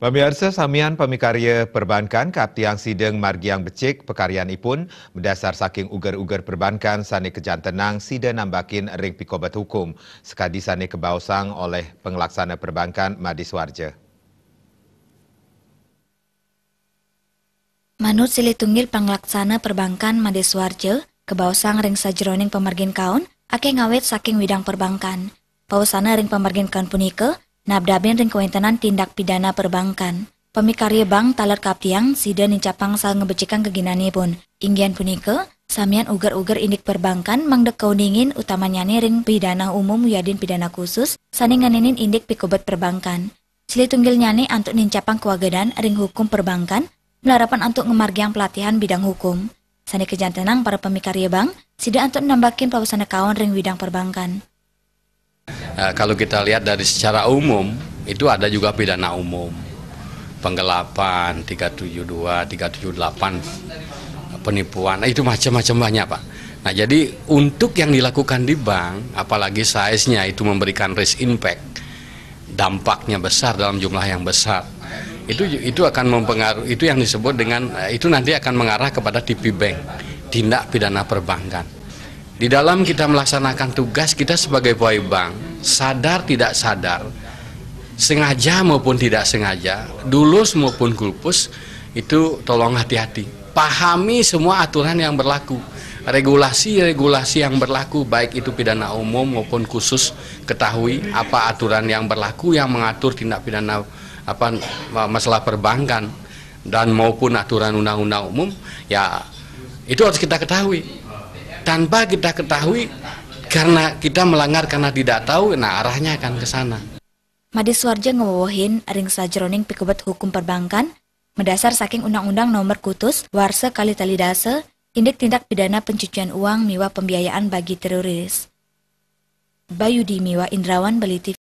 Pemirsa samian pemikarya perbankan kaptiang sideng margiang becik pekarian ipun mendasar saking uger-uger perbankan sani kejan tenang sida nambakin ring pikobat hukum sekadi sani kebausang oleh pengelaksana perbankan Madis Warja. Manut silitungil pengelaksana perbankan Madis Warja, kebausang ring sajroning pemergin kaun, ake ngawet saking widang perbankan. Pausana ring pemergin kaun punike nabdaben ring kewentenan tindak pidana perbankan. Pemikarya bank talar kaptiang sida nincapang sal ngebecikan keginani pun. Inggian punike, samian uger-uger indik perbankan mangdek kauningin utamanya ring pidana umum yadin pidana khusus saninganinin indik pikobat perbankan. Sili tunggil nyane antuk nincapang kewagedan ring hukum perbankan, melarapan antuk ngemargiang pelatihan bidang hukum. Sani kejantenang para pemikarya bank, sida antuk nambakin pawasana kawan ring bidang perbankan. Eh, kalau kita lihat dari secara umum, itu ada juga pidana umum. Penggelapan 372, 378, penipuan, itu macam-macam banyak, Pak. Nah, jadi untuk yang dilakukan di bank, apalagi size-nya itu memberikan risk impact, dampaknya besar dalam jumlah yang besar. Itu itu akan mempengaruhi itu yang disebut dengan eh, itu nanti akan mengarah kepada TP bank, tindak pidana perbankan. Di dalam kita melaksanakan tugas kita sebagai boy bank, sadar tidak sadar, sengaja maupun tidak sengaja, dulus maupun kulpus, itu tolong hati-hati. Pahami semua aturan yang berlaku, regulasi-regulasi yang berlaku, baik itu pidana umum maupun khusus, ketahui apa aturan yang berlaku yang mengatur tindak pidana apa masalah perbankan dan maupun aturan undang-undang umum, ya itu harus kita ketahui tanpa kita ketahui karena kita melanggar karena tidak tahu nah arahnya akan ke sana. Madi Warja ngewawahin ring sajroning pikubat hukum perbankan mendasar saking Undang-Undang Nomor Kutus Warse Kali Talidase Indik Tindak Pidana Pencucian Uang Miwa Pembiayaan Bagi Teroris. Bayu Miwa Indrawan Beli TV